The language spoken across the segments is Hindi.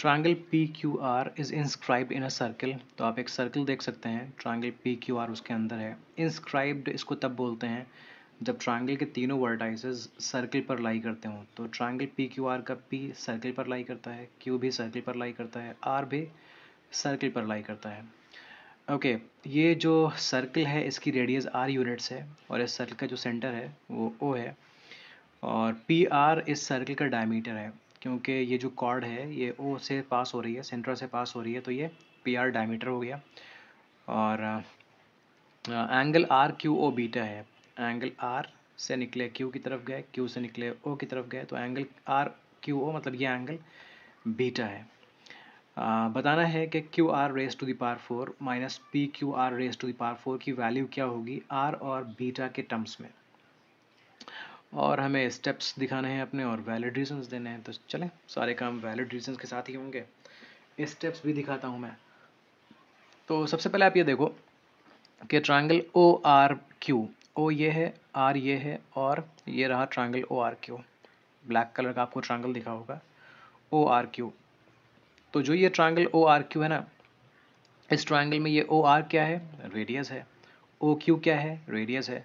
triangle P Q R is inscribe in a circle तो आप एक सर्कल देख सकते हैं ट्रायंगल पी क्यू आर उसके अंदर है इंस्क्राइब्ड इसको तब बोलते हैं जब ट्रायंगल के तीनों वर्टाइसेस सर्कल पर लाई करते हों तो ट्रायंगल पी क्यू आर का पी सर्कल पर लाई करता है क्यू भी सर्कल पर लाई करता है आर भी सर्कल पर लाई करता है ओके okay, ये जो सर्कल है इसकी रेडियस आर यूनिट्स है और इस सर्कल का जो सेंटर है वो ओ है और पी आर इस सर्कल का डायमीटर है क्योंकि ये जो कॉर्ड है ये ओ से पास हो रही है सेंटर से पास हो रही है तो ये पी आर डायमीटर हो गया और angle R Q O beta है एंगल आर से निकले क्यू की तरफ गए क्यू से निकले ओ की तरफ गए तो एंगल आर क्यू ओ मतलब ये एंगल बीटा है आ, बताना है कि Q R raise to the four minus P Q R raise to the four की वैल्यू क्या होगी आर और बीटा के टर्म्स में और हमें स्टेप्स दिखाने हैं अपने और वैलिड रीजंस देने हैं तो चलें सारे काम वैलिड रीजंस के साथ ही होंगे स्टेप्स भी दिखाता हूँ मैं तो सबसे पहले आप ये देखो कि triangle O R Q O ये है आर ये है और ये रहा triangle O R Q black colour का आपको ट्रायंगल दिखा होगा ओ आर क्यू तो जो ये ट्रायंगल ओ आर क्यू है ना इस ट्रायंगल में ये ओ आर क्या है रेडियस है ओ क्यू क्या है रेडियस है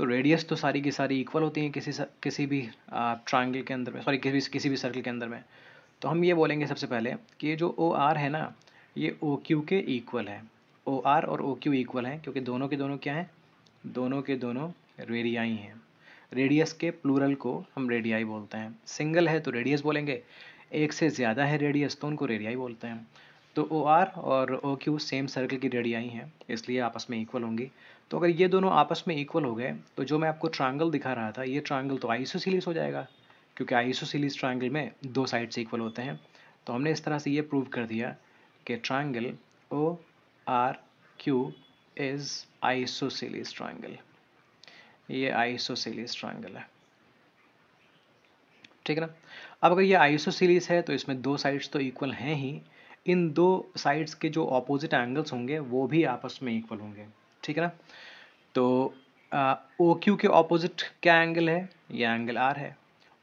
तो रेडियस तो सारी की सारी इक्वल होती हैं किसी किसी भी ट्राइंगल के अंदर में सॉरी किसी भी किसी भी सर्कल के अंदर में तो हम ये बोलेंगे सबसे पहले कि ये जो ओ आर है ना ये ओ क्यू के इक्वल है ओ आर और ओ क्यू इक्वल हैं क्योंकि दोनों के दोनों क्या हैं दोनों के दोनों रेडियाई हैं रेडियस के प्लूरल को हम रेडियाई बोलते हैं सिंगल है तो रेडियस बोलेंगे एक से ज़्यादा है रेडियस तो उनको रेडियाई बोलते हैं तो ओ आर और ओ क्यू सेम सर्कल की रेडियाई हैं इसलिए आपस में इक्वल होंगी तो अगर ये दोनों आपस में इक्वल हो गए तो जो मैं आपको ट्रायंगल दिखा रहा था ये ट्रायंगल तो आइसोसिलीस हो जाएगा क्योंकि आइसोसिलीस ट्रायंगल में दो साइड्स इक्वल होते हैं तो हमने इस तरह से ये प्रूव कर दिया कि triangle O R Q is isosceles triangle ये आइसोसिलीस ट्रायंगल है ठीक है ना अब अगर ये आइसोसिलीस है तो इसमें दो साइड्स तो इक्वल हैं ही इन दो साइड्स के जो ऑपोजिट एंगल्स होंगे वो भी आपस में इक्वल होंगे ठीक है ना तो ओ क्यू के ऑपोजिट क्या एंगल है ये एंगल आर है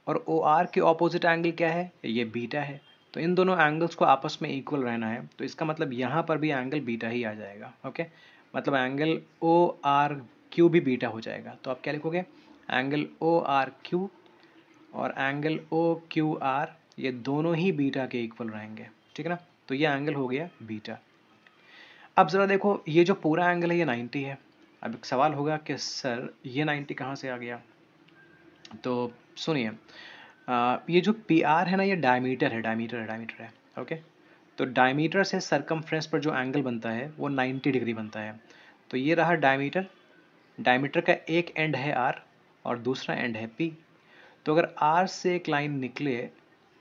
और ओ आर के ऑपोजिट एंगल क्या है ये बीटा है तो इन दोनों एंगल्स को आपस में इक्वल रहना है तो इसका मतलब यहाँ पर भी एंगल बीटा ही आ जाएगा ओके मतलब एंगल ओ आर क्यू भी बीटा हो जाएगा तो आप क्या लिखोगे एंगल ओ आर क्यू और एंगल ओ क्यू आर ये दोनों ही बीटा के इक्वल रहेंगे ठीक है ना तो ये एंगल हो गया बीटा अब ज़रा देखो ये जो पूरा एंगल है ये 90 है अब एक सवाल होगा कि सर ये 90 कहाँ से आ गया तो सुनिए ये जो पी आर है ना ये डायमीटर है डायमीटर है डायमीटर है ओके तो डायमीटर से सरकम पर जो एंगल बनता है वो 90 डिग्री बनता है तो ये रहा डायमीटर डायमीटर का एक एंड है आर और दूसरा एंड है पी तो अगर आर से एक लाइन निकले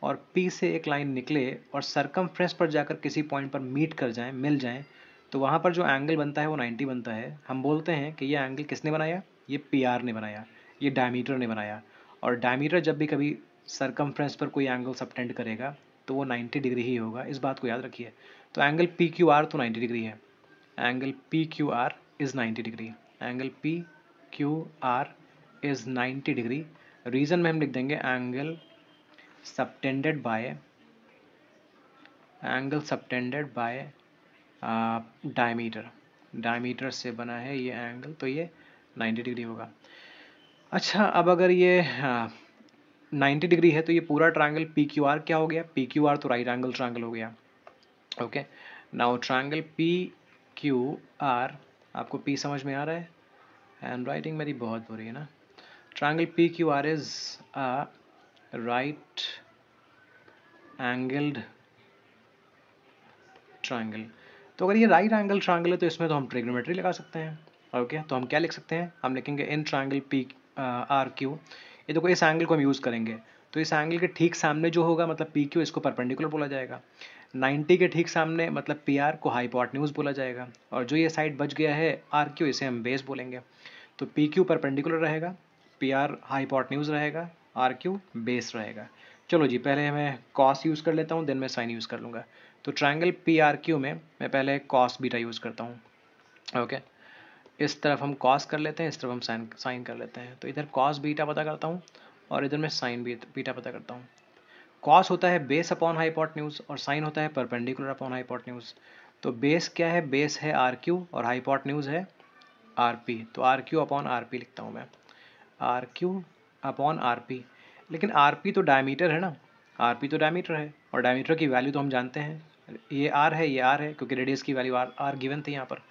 और पी से एक लाइन निकले और सरकम पर जाकर किसी पॉइंट पर मीट कर जाएं मिल जाएं तो वहाँ पर जो एंगल बनता है वो 90 बनता है हम बोलते हैं कि ये एंगल किसने बनाया ये पी ने बनाया ये डायमीटर ने बनाया और डायमीटर जब भी कभी सरकम पर कोई एंगल सबटेंड करेगा तो वो 90 डिग्री ही होगा इस बात को याद रखिए तो एंगल पी क्यू आर तो 90 डिग्री है angle P Q R is ninety degree angle P Q R is ninety degree reason में हम लिख देंगे angle subtended by angle subtended by diameter diameter से बना है ये एंगल तो ये 90 डिग्री होगा अच्छा अब अगर ये आ, 90 डिग्री है तो ये पूरा ट्राइंगल पी क्यू आर क्या हो गया पी क्यू आर तो राइट एंगल ट्राइंगल हो गया okay now triangle P Q R आपको पी समझ में आ रहा है एंड राइटिंग मेरी बहुत बुरी है ना triangle P Q R is a right angled triangle तो अगर ये राइट एंगल ट्राइंगल है तो इसमें तो हम ट्रिग्नोमेट्री लगा सकते हैं ओके तो हम क्या लिख सकते हैं हम लिखेंगे in triangle P R Q ये देखो इस एंगल को हम यूज़ करेंगे तो इस एंगल के ठीक सामने जो होगा मतलब पी क्यू इसको परपेंडिकुलर बोला जाएगा 90 के ठीक सामने मतलब पी आर को न्यूज़ बोला जाएगा और जो ये साइड बच गया है आर क्यू इसे हम बेस बोलेंगे तो पी क्यू परपेंडिकुलर रहेगा पी आर न्यूज़ रहेगा आर क्यू बेस रहेगा चलो जी पहले मैं कॉस यूज़ कर लेता हूँ देन मैं साइन यूज़ कर लूँगा तो ट्राइंगल पी आर क्यू में मैं पहले कॉस बीटा यूज़ करता हूँ ओके इस तरफ हम कॉस कर लेते हैं इस तरफ हम साइन साइन कर लेते हैं तो इधर कॉस बीटा पता करता हूँ और इधर मैं साइन बीटा पता करता हूँ कॉस होता है बेस अपॉन न्यूज़ और साइन होता है परपेंडिकुलर अपॉन न्यूज़ तो बेस क्या है बेस है आर क्यू और न्यूज़ है आर पी तो R Q upon R P लिखता हूँ मैं R Q upon R P लेकिन आर पी तो डायमीटर है ना आर पी तो डायमीटर है और डायमीटर की वैल्यू तो हम जानते हैं ये आर है ये आर है क्योंकि रेडियस की वैल्यू आर आर गिवन थी यहाँ पर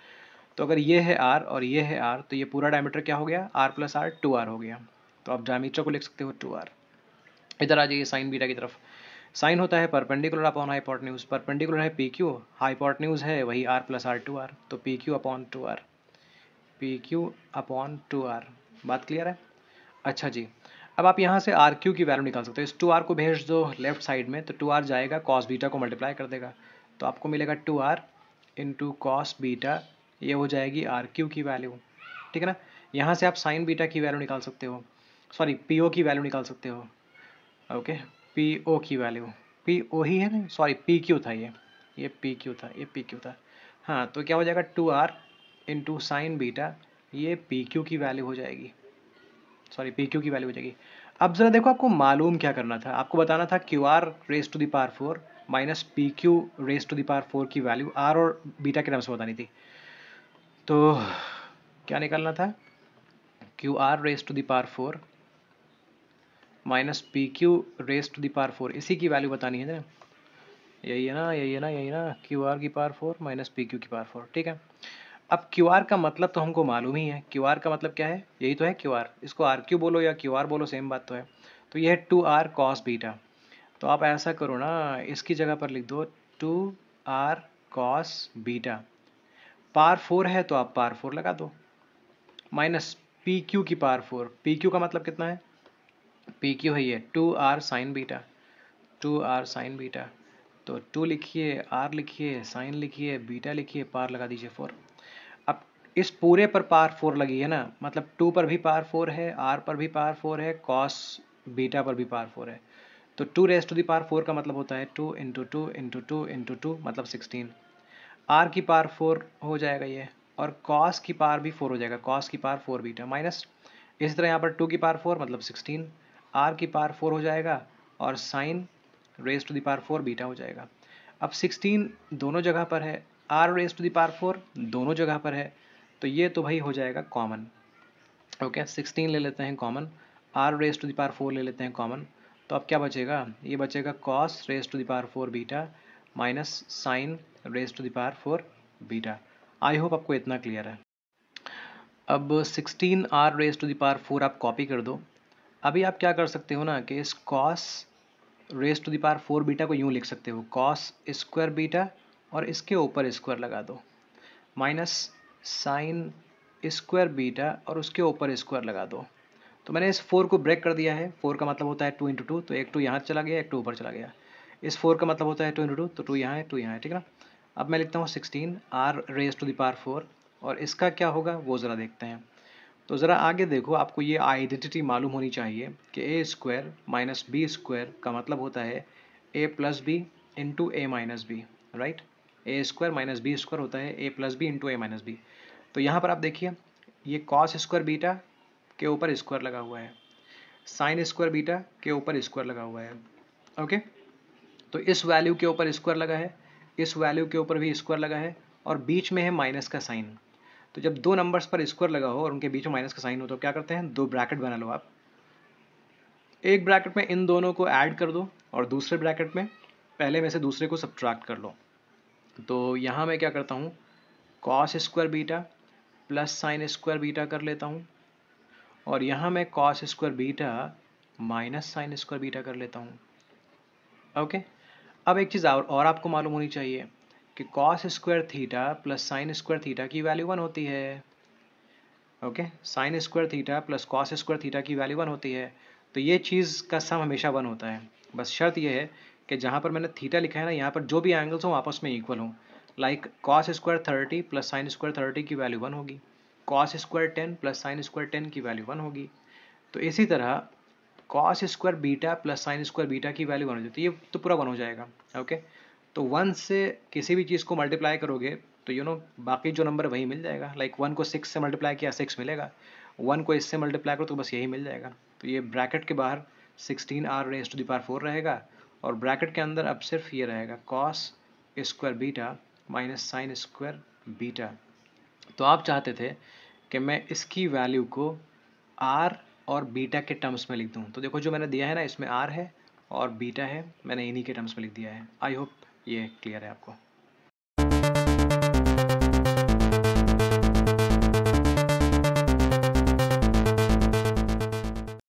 तो अगर ये है आर और ये है आर तो ये पूरा डायमीटर क्या हो गया R plus R two R हो गया तो आप जामीचो को लिख सकते हो टू आर इधर आ जाइए साइन बीटा की तरफ साइन होता है perpendicular upon hypotenuse perpendicular है पी क्यू हाईपॉट न्यूज़ है वही R plus R two R तो P Q upon two R P Q upon two R बात क्लियर है अच्छा जी अब आप यहाँ से आर क्यू की वैल्यू निकाल सकते हो इस टू आर को भेज दो लेफ्ट साइड में तो टू आर जाएगा कॉस बीटा को मल्टीप्लाई कर देगा तो आपको मिलेगा two R into cos beta ये हो जाएगी आर क्यू की वैल्यू ठीक है ना यहाँ से आप साइन बीटा की वैल्यू निकाल सकते हो सॉरी पी ओ की वैल्यू निकाल सकते हो ओके पी ओ की वैल्यू पी ओ ही है ना सॉरी पी क्यू था ये ये पी क्यू था ये पी क्यू था हाँ तो क्या हो जाएगा two R into sine beta ये पी क्यू की वैल्यू हो जाएगी सॉरी पी क्यू की वैल्यू हो जाएगी अब ज़रा देखो आपको मालूम क्या करना था आपको बताना था Q R raise to the four minus P Q raise to the four की वैल्यू आर और बीटा के नाम से बतानी थी तो क्या निकालना था Q R raise to the four minus P Q raise to the four इसी की वैल्यू बतानी है ना यही है ना यही है ना यही ना क्यू आर की power four minus P Q की पार फोर ठीक है अब क्यू आर का मतलब तो हमको मालूम ही है क्यू आर का मतलब क्या है यही तो है क्यू आर इसको आर क्यू बोलो या क्यू आर बोलो सेम बात तो है तो यह है टू आर कॉस बीटा तो आप ऐसा करो ना इसकी जगह पर लिख दो two R cos beta power four है तो आप पार फोर लगा दो माइनस पी क्यू की पार फोर पी क्यू का मतलब कितना है पी क्यू है ये two R sine beta two R sine beta तो टू लिखिए आर लिखिए साइन लिखिए बीटा लिखिए पार लगा दीजिए फोर इस पूरे पर पार फोर लगी है ना मतलब टू पर भी पार फोर है आर पर भी पार फोर है कॉस बीटा पर भी पार फोर है तो two raise to the four का मतलब होता है two into two into two into two मतलब सिक्सटीन आर की पार फोर हो जाएगा ये और कॉस की पार भी फोर हो जाएगा कॉस की पार फोर बीटा माइनस इसी तरह यहाँ पर टू की पार फोर मतलब सिक्सटीन आर की पार फोर हो जाएगा और sine raise to the four beta हो जाएगा अब सिक्सटीन दोनों जगह पर है R raise to the four दोनों जगह पर है तो ये तो भाई हो जाएगा कॉमन ओके सिक्सटीन ले लेते हैं common R raise to the four ले लेते हैं कॉमन तो अब क्या बचेगा ये बचेगा cos raise to the four beta minus sine raise to the four beta I hope आपको इतना क्लियर है अब sixteen R raise to the four आप कॉपी कर दो अभी आप क्या कर सकते हो ना कि इस cos raise to the four beta को यूँ लिख सकते हो कॉस स्क्वायर बीटा और इसके ऊपर स्क्वायर लगा दो माइनस साइन स्क्वायर बीटा और उसके ऊपर स्क्वायर लगा दो तो मैंने इस फोर को ब्रेक कर दिया है फोर का मतलब होता है टू इंटू टू तो एक टू यहाँ चला गया एक टू ऊपर चला गया इस फोर का मतलब होता है टू इंटू टू तो टू यहाँ है टू यहाँ है ठीक है ना अब मैं लिखता हूँ sixteen R raise to the four और इसका क्या होगा वो ज़रा देखते हैं तो ज़रा आगे देखो आपको ये आइडेंटिटी मालूम होनी चाहिए कि A square minus B square का मतलब होता है A plus B into A minus B right A square minus B square होता है A plus B into A minus B तो यहाँ पर आप देखिए ये कॉस स्क्वायर बीटा के ऊपर स्क्वायर लगा हुआ है साइन स्क्वायर बीटा के ऊपर स्क्वायर लगा हुआ है ओके तो इस वैल्यू के ऊपर स्क्वायर लगा है इस वैल्यू के ऊपर भी स्क्वायर लगा है और बीच में है माइनस का साइन तो जब दो नंबर्स पर स्क्वायर लगा हो और उनके बीच में माइनस का साइन हो तो क्या करते हैं दो ब्रैकेट बना लो आप एक ब्रैकेट में इन दोनों को ऐड कर दो और दूसरे ब्रैकेट में पहले में से दूसरे को सब्ट्रैक्ट कर लो तो यहाँ मैं क्या करता हूँ cos square beta plus sine square beta कर लेता हूँ और यहाँ मैं cos square beta minus sine square beta कर लेता हूँ ओके अब एक चीज़ और आपको मालूम होनी चाहिए कि cos square theta plus sine square theta की वैल्यू वन होती है okay sine square theta plus cos square theta की वैल्यू वन होती है तो ये चीज़ का सम हमेशा वन होता है बस शर्त यह है कि जहाँ पर मैंने थीटा लिखा है ना यहाँ पर जो भी एंगल्स हों आपस में इक्वल हों like cos square thirty plus sine square thirty की वैल्यू वन होगी cos square ten plus sine square ten की वैल्यू वन होगी तो इसी तरह cos square beta plus sine square beta की वैल्यू वन हो जाती है ये तो पूरा वन हो जाएगा ओके तो वन से किसी भी चीज़ को मल्टीप्लाई करोगे तो यू नो बाकी जो नंबर वही मिल जाएगा लाइक वन को सिक्स से मल्टीप्लाई किया सिक्स मिलेगा वन को इससे मल्टीप्लाई करो तो बस यही मिल जाएगा तो ये ब्रैकेट के बाहर sixteen R raise to the four रहेगा और ब्रैकेट के अंदर अब सिर्फ ये रहेगा cos square beta minus sine square beta तो आप चाहते थे कि मैं इसकी वैल्यू को आर और बीटा के टर्म्स में लिख दूँ तो देखो जो मैंने दिया है ना इसमें आर है और बीटा है मैंने इन्हीं के टर्म्स में लिख दिया है आई होप ये क्लियर है आपको